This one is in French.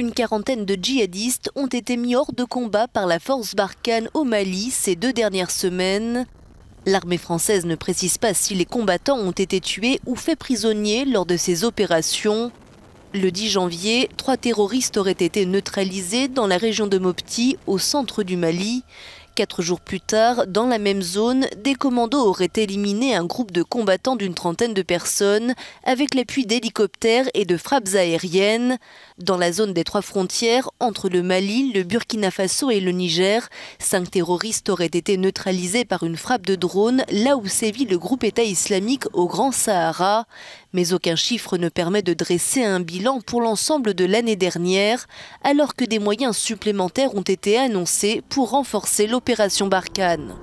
une quarantaine de djihadistes ont été mis hors de combat par la force Barkhane au Mali ces deux dernières semaines. L'armée française ne précise pas si les combattants ont été tués ou faits prisonniers lors de ces opérations. Le 10 janvier, trois terroristes auraient été neutralisés dans la région de Mopti, au centre du Mali. Quatre jours plus tard, dans la même zone, des commandos auraient éliminé un groupe de combattants d'une trentaine de personnes avec l'appui d'hélicoptères et de frappes aériennes. Dans la zone des trois frontières, entre le Mali, le Burkina Faso et le Niger, cinq terroristes auraient été neutralisés par une frappe de drone là où sévit le groupe État islamique au Grand Sahara. Mais aucun chiffre ne permet de dresser un bilan pour l'ensemble de l'année dernière, alors que des moyens supplémentaires ont été annoncés pour renforcer l'opération Barkhane.